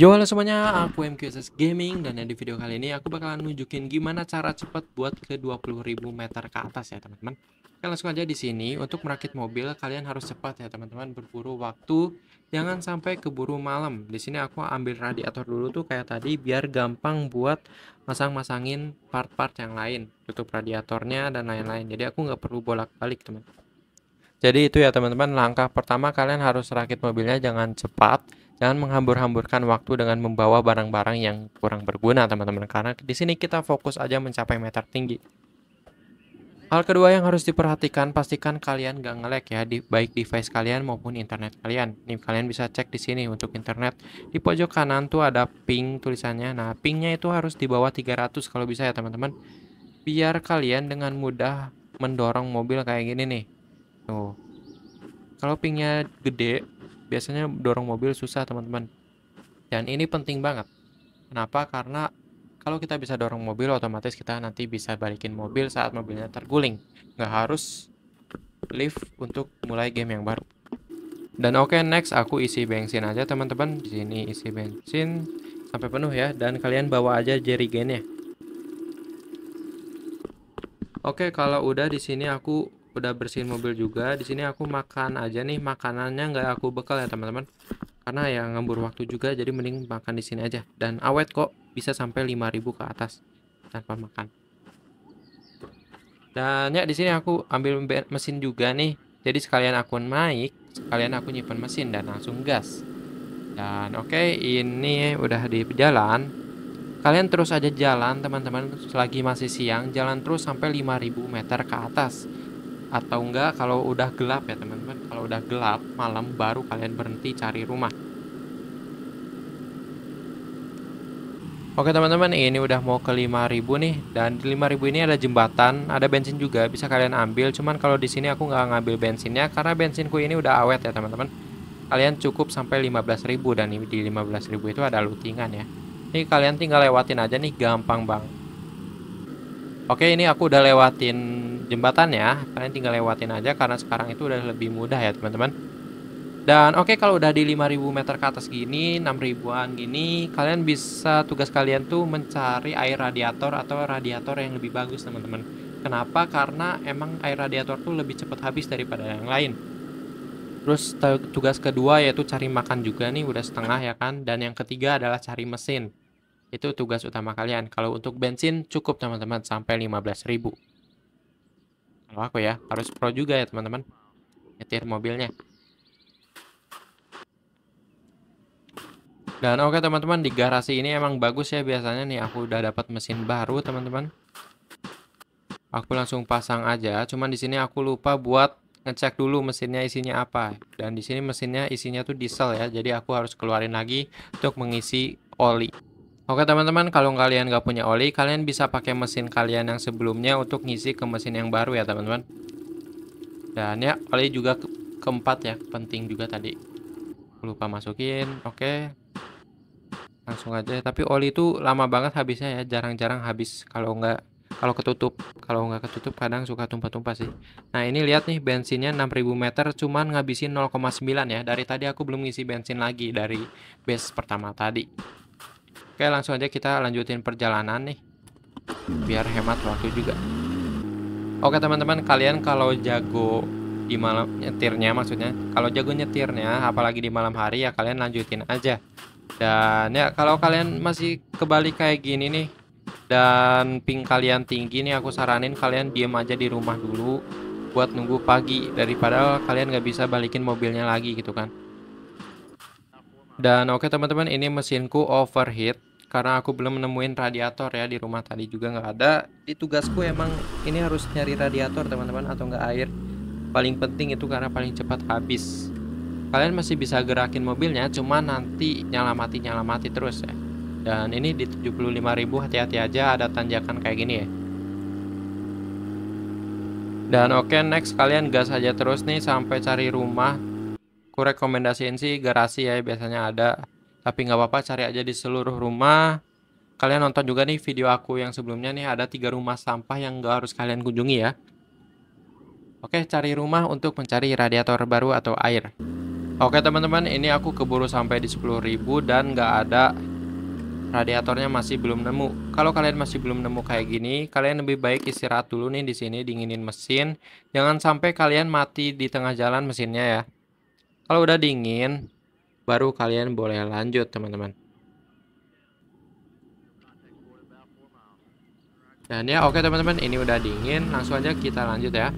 Yo halo semuanya, aku MQSS Gaming dan di video kali ini aku bakalan nunjukin gimana cara cepat buat ke 20.000 meter ke atas ya teman-teman. Kalian langsung aja di sini untuk merakit mobil kalian harus cepat ya teman-teman berburu waktu jangan sampai keburu malam. Di sini aku ambil radiator dulu tuh kayak tadi biar gampang buat masang-masangin part-part yang lain, tutup radiatornya dan lain-lain. Jadi aku nggak perlu bolak-balik teman. Jadi itu ya teman-teman langkah pertama kalian harus rakit mobilnya jangan cepat Jangan menghambur-hamburkan waktu dengan membawa barang-barang yang kurang berguna, teman-teman. Karena di sini kita fokus aja mencapai meter tinggi. Hal kedua yang harus diperhatikan, pastikan kalian gak ngelek ya, di, baik device kalian maupun internet kalian. Nih kalian bisa cek di sini untuk internet. Di pojok kanan tuh ada ping tulisannya. Nah, pingnya itu harus di bawah 300 kalau bisa ya teman-teman. Biar kalian dengan mudah mendorong mobil kayak gini nih. Tuh. Kalau pingnya gede, biasanya dorong mobil susah teman-teman dan ini penting banget kenapa karena kalau kita bisa dorong mobil otomatis kita nanti bisa balikin mobil saat mobilnya terguling nggak harus lift untuk mulai game yang baru dan oke okay, next aku isi bensin aja teman-teman di sini isi bensin sampai penuh ya dan kalian bawa aja jerry gennya oke okay, kalau udah di sini aku udah bersihin mobil juga di sini aku makan aja nih makanannya nggak aku bekal ya teman-teman karena ya ngembur waktu juga jadi mending makan di sini aja dan awet kok bisa sampai 5000 ke atas tanpa makan dan ya di sini aku ambil mesin juga nih jadi sekalian aku naik sekalian aku nyimpan mesin dan langsung gas dan oke okay, ini udah di jalan kalian terus aja jalan teman-teman selagi masih siang jalan terus sampai 5000 meter ke atas atau enggak kalau udah gelap ya teman-teman kalau udah gelap malam baru kalian berhenti cari rumah Oke teman-teman ini udah mau ke 5000 nih dan di 5000 ini ada jembatan, ada bensin juga bisa kalian ambil. Cuman kalau di sini aku nggak ngambil bensinnya karena bensinku ini udah awet ya teman-teman. Kalian cukup sampai 15000 dan di 15000 itu ada lootingan ya. Ini kalian tinggal lewatin aja nih gampang banget. Oke, ini aku udah lewatin jembatan ya. Kalian tinggal lewatin aja karena sekarang itu udah lebih mudah ya, teman-teman. Dan oke kalau udah di 5000 meter ke atas gini, 6000-an gini, kalian bisa tugas kalian tuh mencari air radiator atau radiator yang lebih bagus, teman-teman. Kenapa? Karena emang air radiator tuh lebih cepat habis daripada yang lain. Terus tugas kedua yaitu cari makan juga nih udah setengah ya kan dan yang ketiga adalah cari mesin. Itu tugas utama kalian. Kalau untuk bensin cukup teman-teman sampai 15.000. Kalau aku ya, harus pro juga ya teman-teman. Nyetir mobilnya. Dan oke okay, teman-teman di garasi ini emang bagus ya biasanya nih aku udah dapat mesin baru teman-teman. Aku langsung pasang aja. Cuman di sini aku lupa buat ngecek dulu mesinnya isinya apa. Dan di sini mesinnya isinya tuh diesel ya. Jadi aku harus keluarin lagi untuk mengisi oli. Oke teman-teman, kalau kalian gak punya oli, kalian bisa pakai mesin kalian yang sebelumnya untuk ngisi ke mesin yang baru ya teman-teman. Dan ya, oli juga ke keempat ya, penting juga tadi. Lupa masukin, oke. Langsung aja, tapi oli itu lama banget habisnya ya, jarang-jarang habis kalau nggak kalau ketutup kalau nggak ketutup kadang suka tumpah-tumpah sih nah ini lihat nih bensinnya 6000 meter cuman ngabisin 0,9 ya dari tadi aku belum ngisi bensin lagi dari base pertama tadi Oke langsung aja kita lanjutin perjalanan nih Biar hemat waktu juga Oke teman-teman kalian kalau jago di malam nyetirnya maksudnya Kalau jago nyetirnya apalagi di malam hari ya kalian lanjutin aja Dan ya kalau kalian masih kebalik kayak gini nih Dan ping kalian tinggi nih aku saranin kalian diem aja di rumah dulu Buat nunggu pagi daripada kalian nggak bisa balikin mobilnya lagi gitu kan dan oke okay, teman-teman ini mesinku overheat karena aku belum nemuin radiator ya di rumah tadi juga nggak ada di tugasku emang ini harus nyari radiator teman-teman atau nggak air paling penting itu karena paling cepat habis kalian masih bisa gerakin mobilnya cuma nanti nyala mati nyala mati terus ya dan ini di 75.000 hati-hati aja ada tanjakan kayak gini ya dan oke okay, next kalian gas aja terus nih sampai cari rumah ku rekomendasiin sih garasi ya biasanya ada tapi nggak apa-apa cari aja di seluruh rumah. Kalian nonton juga nih video aku yang sebelumnya nih ada tiga rumah sampah yang nggak harus kalian kunjungi ya. Oke, cari rumah untuk mencari radiator baru atau air. Oke teman-teman, ini aku keburu sampai di 10.000 dan nggak ada radiatornya masih belum nemu. Kalau kalian masih belum nemu kayak gini, kalian lebih baik istirahat dulu nih di sini dinginin mesin. Jangan sampai kalian mati di tengah jalan mesinnya ya. Kalau udah dingin, baru kalian boleh lanjut teman-teman. Dan ya oke okay, teman-teman, ini udah dingin, langsung aja kita lanjut ya.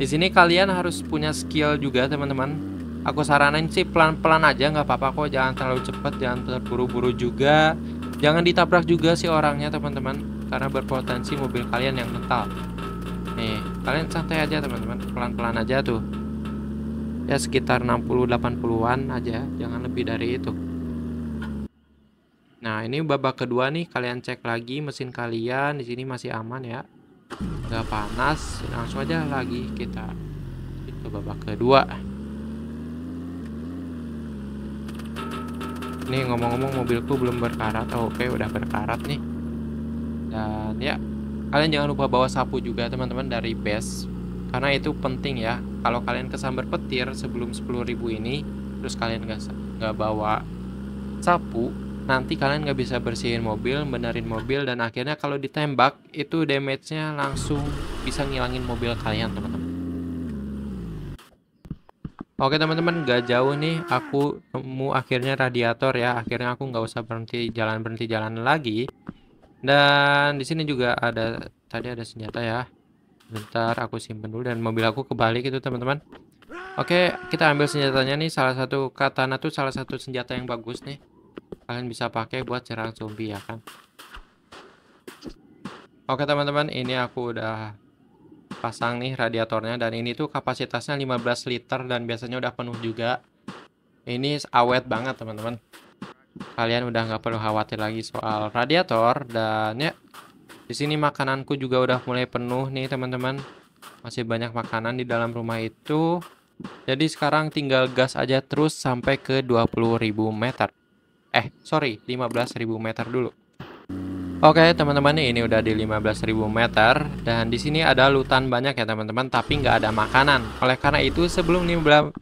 Di sini kalian harus punya skill juga teman-teman. Aku saranin sih pelan-pelan aja nggak apa-apa kok, jangan terlalu cepat, jangan terburu-buru juga. Jangan ditabrak juga sih orangnya teman-teman, karena berpotensi mobil kalian yang mental. Nih, kalian santai aja teman-teman, pelan-pelan aja tuh ya sekitar 60-80an aja jangan lebih dari itu nah ini babak kedua nih kalian cek lagi mesin kalian di sini masih aman ya nggak panas langsung aja lagi kita ke babak kedua nih ngomong-ngomong mobilku belum berkarat oh, oke okay, udah berkarat nih dan ya kalian jangan lupa bawa sapu juga teman-teman dari base karena itu penting ya kalau kalian kesambar petir sebelum 10.000 ini terus kalian nggak nggak bawa sapu nanti kalian nggak bisa bersihin mobil benerin mobil dan akhirnya kalau ditembak itu damage-nya langsung bisa ngilangin mobil kalian teman-teman Oke teman-teman gak jauh nih aku nemu akhirnya radiator ya akhirnya aku nggak usah berhenti jalan berhenti jalan lagi dan di sini juga ada tadi ada senjata ya bentar aku simpen dulu dan mobil aku kebalik itu teman-teman oke kita ambil senjatanya nih salah satu katana tuh salah satu senjata yang bagus nih kalian bisa pakai buat serang zombie ya kan oke teman-teman ini aku udah pasang nih radiatornya dan ini tuh kapasitasnya 15 liter dan biasanya udah penuh juga ini awet banget teman-teman kalian udah nggak perlu khawatir lagi soal radiator dan ya di sini makananku juga udah mulai penuh nih teman-teman. Masih banyak makanan di dalam rumah itu. Jadi sekarang tinggal gas aja terus sampai ke 20.000 meter. Eh, sorry, 15.000 meter dulu. Oke teman-teman ini udah di 15.000 meter dan di sini ada lutan banyak ya teman-teman tapi nggak ada makanan. Oleh karena itu sebelum 15.000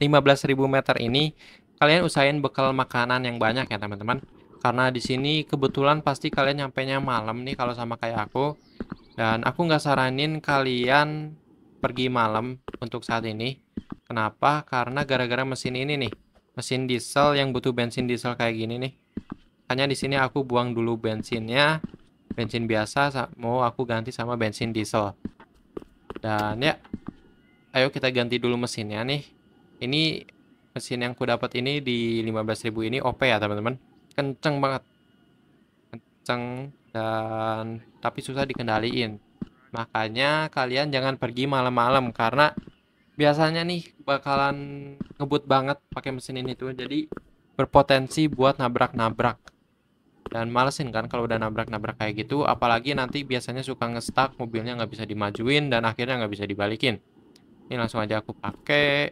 meter ini kalian usahain bekal makanan yang banyak ya teman-teman karena di sini kebetulan pasti kalian nyampe nya malam nih kalau sama kayak aku dan aku nggak saranin kalian pergi malam untuk saat ini kenapa karena gara-gara mesin ini nih mesin diesel yang butuh bensin diesel kayak gini nih hanya di sini aku buang dulu bensinnya bensin biasa mau aku ganti sama bensin diesel dan ya ayo kita ganti dulu mesinnya nih ini mesin yang ku dapat ini di 15.000 ini OP ya teman-teman kenceng banget kenceng dan tapi susah dikendaliin makanya kalian jangan pergi malam-malam karena biasanya nih bakalan ngebut banget pakai mesin ini tuh jadi berpotensi buat nabrak-nabrak dan malesin kan kalau udah nabrak-nabrak kayak gitu apalagi nanti biasanya suka ngestak mobilnya nggak bisa dimajuin dan akhirnya nggak bisa dibalikin ini langsung aja aku pakai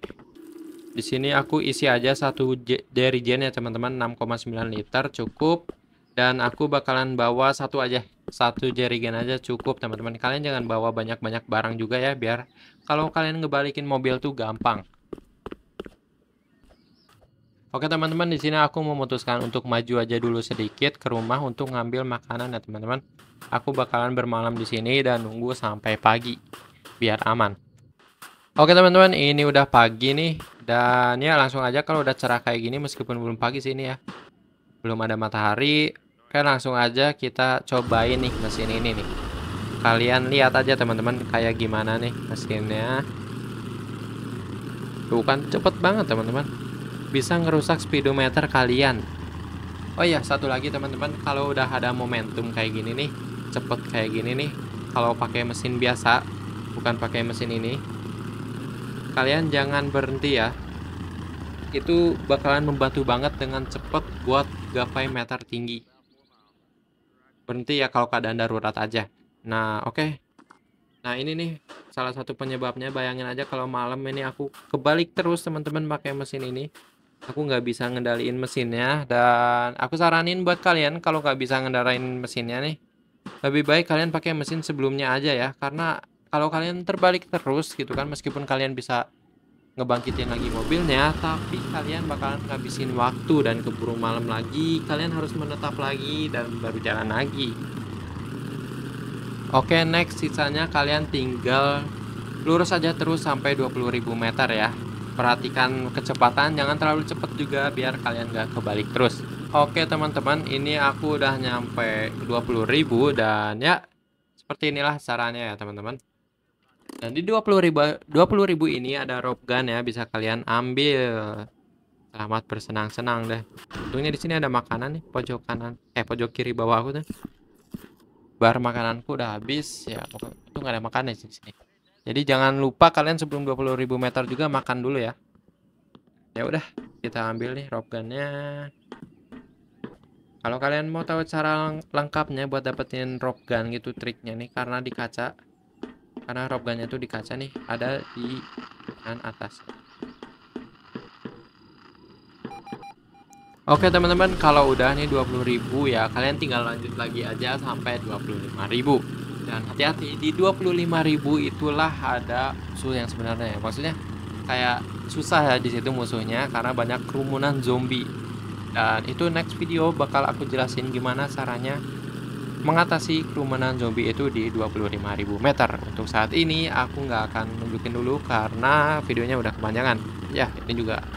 di sini aku isi aja satu gen ya teman-teman 6,9 liter cukup dan aku bakalan bawa satu aja satu jerigen aja cukup teman-teman kalian jangan bawa banyak-banyak barang juga ya biar kalau kalian ngebalikin mobil tuh gampang Oke teman-teman di sini aku memutuskan untuk maju aja dulu sedikit ke rumah untuk ngambil makanan ya teman-teman. Aku bakalan bermalam di sini dan nunggu sampai pagi biar aman. Oke teman-teman, ini udah pagi nih dan ya langsung aja kalau udah cerah kayak gini meskipun belum pagi sih ini ya. Belum ada matahari, kan langsung aja kita cobain nih mesin ini nih. Kalian lihat aja teman-teman kayak gimana nih mesinnya. Bukan cepet banget teman-teman. Bisa ngerusak speedometer kalian. Oh iya, satu lagi teman-teman, kalau udah ada momentum kayak gini nih, cepet kayak gini nih, kalau pakai mesin biasa, bukan pakai mesin ini, kalian jangan berhenti ya itu bakalan membantu banget dengan cepet buat gapai meter tinggi berhenti ya kalau keadaan darurat aja nah oke okay. nah ini nih salah satu penyebabnya bayangin aja kalau malam ini aku kebalik terus teman-teman pakai mesin ini aku nggak bisa ngendaliin mesinnya dan aku saranin buat kalian kalau nggak bisa ngendarain mesinnya nih lebih baik kalian pakai mesin sebelumnya aja ya karena kalau kalian terbalik terus gitu kan meskipun kalian bisa ngebangkitin lagi mobilnya tapi kalian bakalan ngabisin waktu dan keburu malam lagi kalian harus menetap lagi dan baru jalan lagi oke okay, next sisanya kalian tinggal lurus aja terus sampai 20.000 meter ya perhatikan kecepatan jangan terlalu cepat juga biar kalian gak kebalik terus oke okay, teman-teman ini aku udah nyampe 20.000 dan ya seperti inilah caranya ya teman-teman dan nah, di 20 ribu, 20 ribu ini ada rope gun ya, bisa kalian ambil. Selamat bersenang-senang deh. Untungnya di sini ada makanan nih, pojok kanan, eh pojok kiri bawah aku tuh. Bar makananku udah habis ya, itu nggak ada makanan di sini. Jadi jangan lupa kalian sebelum ribu meter juga makan dulu ya. Ya udah, kita ambil nih rope gunnya. Kalau kalian mau tahu cara lengkapnya buat dapetin rock gun gitu triknya nih karena di kaca karena robgannya itu tuh di kaca nih ada di kanan atas Oke teman-teman kalau udah nih 20.000 ya kalian tinggal lanjut lagi aja sampai 25.000 dan hati-hati di 25.000 itulah ada musuh yang sebenarnya ya maksudnya kayak susah ya di situ musuhnya karena banyak kerumunan zombie dan itu next video bakal aku jelasin gimana caranya mengatasi kerumunan zombie itu di 25.000 meter. Untuk saat ini aku nggak akan nunjukin dulu karena videonya udah kepanjangan. Ya, ini juga